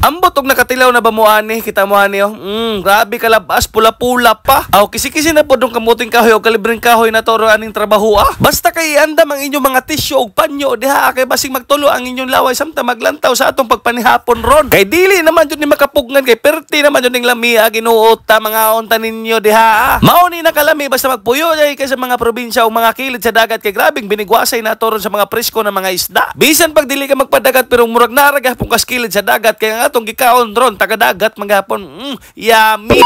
Ang butog nakatilaw na ba mo ani? Kita mo ani oh. Mm, grabe kalabas pula-pula pa. Aw kisi-kisi na pod ng kamuting kahoy o kalibreng kahoy na toro aning trabaho ah. Basta kay andam ang inyong mga tisyo ug panyo diha kay basig magtulo ang inyong laway samtang maglantaw sa atong pagpanihapon ron. Kay dili naman jud ni makapugngan kay perti naman jud ning lamia ah, ginuota mga unta ninyo diha. Ah. Mao ni nakalami basta magpuyo dai kay sa mga probinsya ug mga kilid sa dagat kay grabing binigwasay na toron sa mga presko ng mga isda. Bisan pag dili ka magpadagat pero murag naragah pong kaskilid sa dagat kay ang atong gikaon ron tagadagat manggapon. Mm, yummy.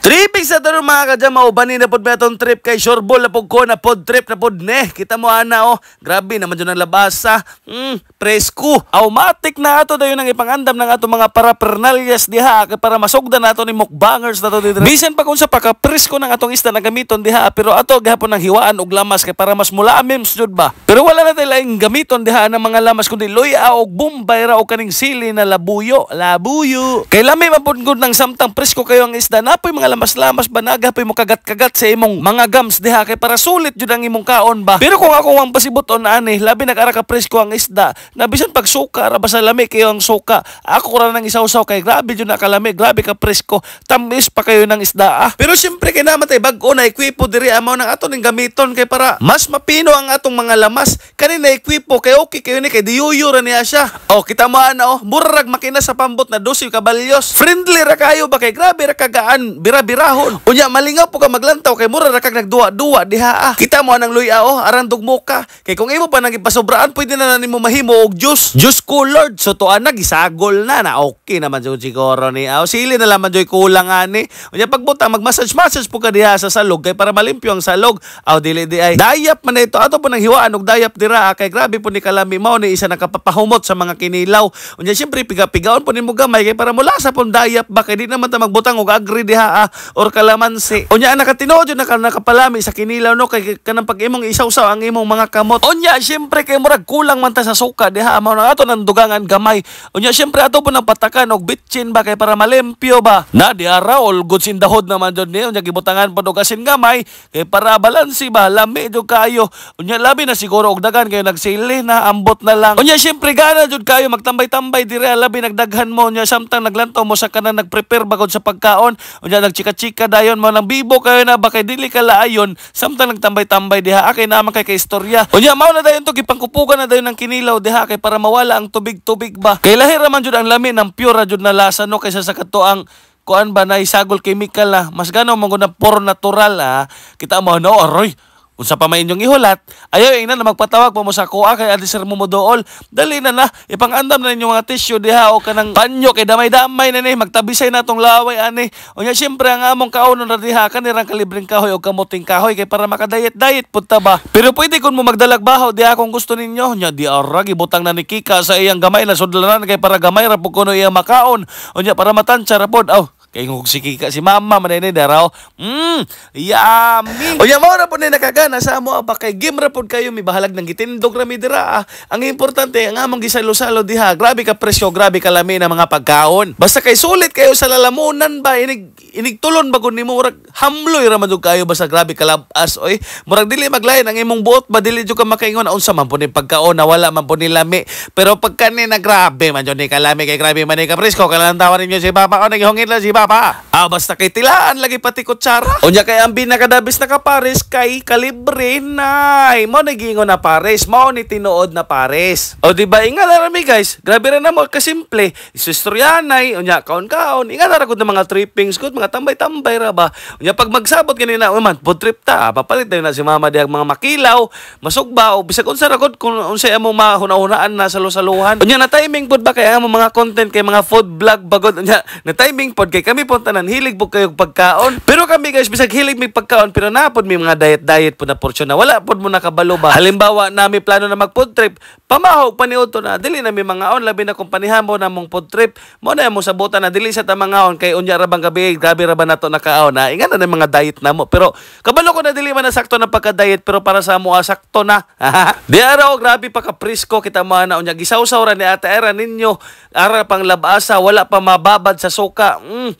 Tripping sa tanong mga kadya, maubanin na pod betong trip kay Shorbol na pog ko na pod trip na pod ne. Kita mo ana oh, grabe naman dyan ang labasa. Mm, presko. Automatic na ato dayon ang ipangandam ng ato mga parapernalyas diha kay para masugda nato ni mukbangers nato dito. Bisan pa kun sa pakapresko ng atong isda na gamiton diha pero ato gihapon ang hiwaan og lamas kay para mas mula memes jud ba. Pero wala na tay laing gamiton diha ng mga lamas kundi loya og bombay ra kaning sili na labuyo, labuyo. Kay lami man pod ng samtang presko kayo ang isda na mga lamas-lamas ba nagapoy mo kagat-kagat sa imong mga gums diha kay para sulit jud ang imong kaon ba. Pero kung ako ang pasibuton ani, labi nag-ara ka presko ang isda. Na bisan pag suka ra basa lami kayo ang suka. Ako ra nang isaw-saw kay grabe jud na grabe ka presko. Tamis pa kayo ng isda ah. Pero syempre kay naman bag-o na ekwipo diri amo nang aton ning gamiton kay para mas mapino ang atong mga lamas. kanina na ekwipo kay okay kayo ni kay diyuyo ra niya siya. Oh, kita mo ano oh, murag makina sa pambot na dosi kabalyos. Friendly ra kayo ba kay grabe ra kagaan. Bira birahon. Unya malingaw po ka maglantaw kay mura ra kag nagduwa-duwa diha. Ah. Kita mo anang luya oh, aran dugmo ka. Kay kung imo pa nang ipasobraan pwede na nimo mahimo og juice. Juice Lord. so to ana ah, gisagol na na okay naman jud sigoro ni. Aw ah. sili na laman joy kulang ani. Ah, Unya pagbuta mag-massage massage po ka diha sa salog kay para malimpyo ang salog. Aw dili di ay dayap man ito ato po nang hiwaan og dayap dira ah. kay grabe po ni kalami mao ni isa nakapapahumot sa mga kinilaw. Unya syempre piga-pigaon po nimo gamay kay para mula sa pon dayap ba kay di naman ta magbutang og agri diha ah or kalamansi. Unya nakatinood yun na nakapalami sa kinilaw no kay kanang pag imong isaw-saw ang imong mga kamot. Unya syempre kay murag kulang man ta sa suka diha mao na ato nang dugangan gamay. Unya syempre ato po nang patakan og bitchin ba kay para malimpyo ba. Na di ara all goods in the hood naman jud ni unya gibutangan pod og asin gamay kay para balansi ba lami do kayo. Unya labi na siguro og dagan kayo nagsili na ambot na lang. Unya syempre gana jud kayo magtambay-tambay dire labi nagdaghan mo unya samtang naglantaw mo sa kanan nagprepare bagod sa pagkaon. Unya nag chika-chika dayon mo nang bibo kayo na bakay dili ka laayon samtang nagtambay-tambay diha akay man kay ka istorya Unya mao na dayon to gipangkupugan na dayon ng kinilaw diha kay para mawala ang tubig-tubig ba. Kay lahira man jud ang lami ng pure jud na lasa no kaysa sa katoang kuan ba na isagol chemical na mas gano mga puro natural ha. Kita mo no aroy kung sa pamain yung ihulat, ayaw ina eh, na magpatawag po mo sa kuha kay Adisir sir mo dool. Dali na na, ipangandam na ninyo mga tissue diha o kanang panyo kay damay-damay na ni, magtabisay na tong laway ani. O niya siyempre ang among kaunon na diha kanirang kalibring kahoy o kamuting kahoy kay para makadayet-dayet putta ba. Pero pwede kun mo magdalag baho diha kung gusto ninyo. Nya di ara gibutang na ni Kika sa iyang gamay na sudlanan kay para gamay ra pud kuno iyang makaon. O niya para matansya ra pod. Oh, Kay ngog si Kika si Mama manay daraw. Mm, yummy. Oya ya mo na po ni nakagana sa mo ba kay game rapod kayo mi bahalag nang gitindog ra mi dira. Ah. Ang importante ang among gisalo-salo diha. Grabe ka presyo, grabe ka lami na mga pagkaon. Basta kay sulit kayo sa lalamunan ba inig inigtulon ba kun nimo murag hamloy ra madug kayo basta grabe ka labas oy. Murag dili maglain ang imong buot ba dili jud ka makaingon unsa man po ni pagkaon na wala man po ni lami. Pero pagka ni na grabe man jud ni kalami kay grabe man ni ka presko kalantawan ninyo si Papa o nagihongit lang si Papa papa. Ah, basta kay tilaan lagi pati kutsara. Unya kay ang binakadabis na kapares kay kalibre nay. Mo nagingon na pares, mo ni tinuod na pares. O di ba inga na rami guys, grabe ra na mo ka simple. kasimple. Isustoryanay, unya kaon-kaon, inga ra gud mga trippings gud, mga tambay-tambay ra ba. Unya pag magsabot kini na man, pod trip ta, ah. papalit na si mama diag mga makilaw, masugba o bisag unsa ra gud kung unsa amo mahuna-hunaan na salusaluhan. Unya na timing pod ba kay ang mga content kay mga food vlog bagod unya na timing pod kay kami po tanan, hilig po kayo pagkaon. Pero kami guys, bisag hilig may pagkaon, pero napod may mga diet-diet po na portion na wala po mo nakabalo ba. Halimbawa, nami plano na mag food trip, pamahog pa na, dili na may mga on, labi na kumpanihan mo na mong food trip, mo na mo sabutan na, dili sa mga on, kay unya rabang gabi, grabe ra ba nato nakaon na, ingan na mga diet na mo. Pero kabalo ko na dili man nasakto na pagka-diet, pero para sa mo ah, sakto na. Di og oh, grabe pa ka kita mo ah, na unya, gisawsaw ra ni ate era ninyo, ara pang labasa, wala pa mababad sa suka. Mm,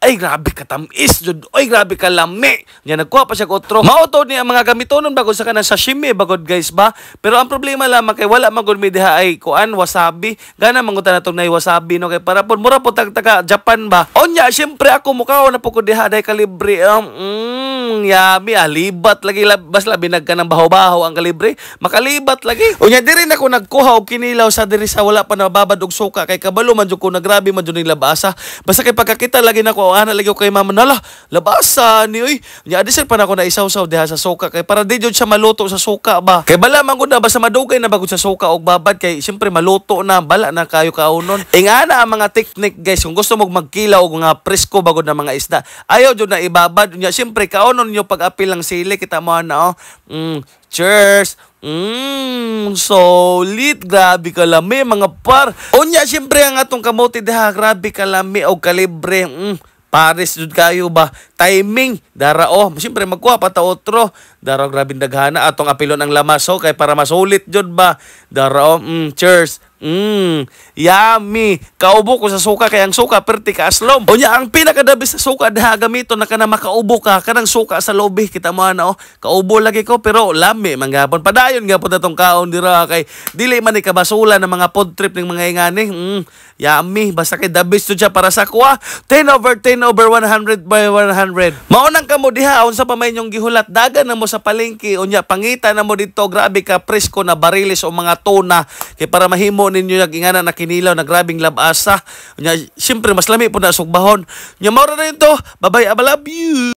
ay grabe ka tamis jud oy grabe ka lami nya nagkuha pa siya ko otro mao to ni ang mga gamitonon bago sa kanang sashimi bagod guys ba pero ang problema lang kay wala magud mi diha ay kuan wasabi gana mangutan natong nay wasabi no kay para pud mura po tag Japan ba onya syempre ako mukaw na po ko diha day kalibre um, mm, yami alibat ah, lagi labas labi nagka baho-baho ang kalibre makalibat lagi onya diri na ko nagkuha og kinilaw sa diri sa wala pa nababad og suka kay kabalo man jud ko nagrabe man jud ni labasa basta kay pagkakita lagi nako ana lagi kay mama nala labasa ni oy nya di sir panako na isaw-saw diha sa suka kay para di jud siya maluto sa suka ba kay bala man gud na basta madugay na bagud sa suka og babad kay syempre maluto na bala na kayo kaunon ingana eh, ang mga technique guys kung gusto mo magkilaw og mga presko bagod na mga isda ayaw jud na ibabad nya syempre kaunon nyo pag apil ang sili kita mo na ano, oh mm, cheers Mmm, solid. Grabe kalami, mga par. Unya, syempre ang atong kamote deha, Grabe kalami og kalibre. Mmm, Pares jud kayo ba? Timing dara oh Siyempre magkuha pa ta otro. Darao grabe daghana atong apilon ang lamaso kay para masulit jud ba. Darao. Mm, cheers. Mm, yummy. Kaubo ko sa suka kay ang suka perti ka aslom. Unya ang pinakadabi sa suka daha gamiton na kana makaubo ka kanang suka sa lobby, kita mo ano. Kaubo lagi ko pero lami manggapon padayon nga gapon atong kaon dira kay dili man ni kabasula ng mga pod trip ning mga ingani. Mm, yummy basta kay the to siya para sa kuha. 10 over 10 over 100 by 100. Mao nang kamo diha unsa pa may inyong gihulat dagan na mo sa palengke unya pangita na mo dito grabe ka presko na bariles o mga tuna kay para mahimo panahon ninyo yag ingana na kinilaw na grabing labasa. Nya syempre mas lami po na sugbahon. Nya mao ra na to. Bye bye. I love you.